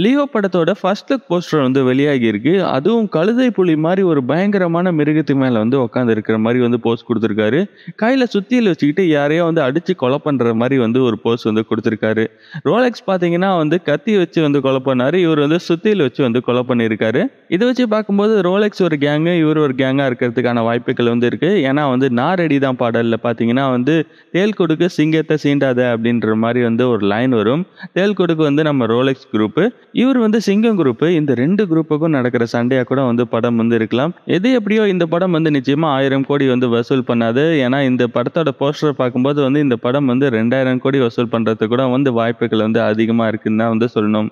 Leo படத்தோட first look poster வந்து வெளியாகி இருக்கு அதுவும் கழுதை புலி மாதிரி ஒரு பயங்கரமான மிருகத்து மேலே வந்து உட்காந்து இருக்கிற மாதிரி வந்து போஸ்ட் கொடுத்துருக்காரு கையில் சுத்தியில் வச்சுக்கிட்டு யாரையோ வந்து அடித்து கொலை பண்ணுற மாதிரி வந்து ஒரு போஸ்ட் வந்து கொடுத்துருக்காரு ரோலெக்ஸ் பார்த்தீங்கன்னா வந்து கத்தி வச்சு வந்து கொலை பண்ணார் இவர் வந்து சுத்தியில் வச்சு வந்து கொலை பண்ணியிருக்காரு இதை வச்சு பார்க்கும்போது ரோலெக்ஸ் ஒரு கேங்கு இவர் ஒரு கேங்காக இருக்கிறதுக்கான வாய்ப்புகள் வந்து இருக்குது ஏன்னா வந்து நாரடி தான் பாடலில் பார்த்தீங்கன்னா வந்து தேல் கொடுக்கு சிங்கத்தை சீண்டாத அப்படின்ற மாதிரி வந்து ஒரு லைன் வரும் தேல் கொடுக்கு வந்து நம்ம ரோலெக்ஸ் குரூப்பு இவர் வந்து சிங்கம் குரூப் இந்த ரெண்டு குரூப்புக்கும் நடக்கிற சண்டையா கூட வந்து படம் வந்து இருக்கலாம் எது எப்படியோ இந்த படம் வந்து நிச்சயமா ஆயிரம் கோடி வந்து வசூல் பண்ணாது ஏன்னா இந்த படத்தோட போஸ்டர் பார்க்கும்போது வந்து இந்த படம் வந்து ரெண்டாயிரம் கோடி வசூல் பண்றதுக்கு கூட வந்து வாய்ப்புகள் வந்து அதிகமா இருக்குன்னு தான் வந்து சொல்லணும்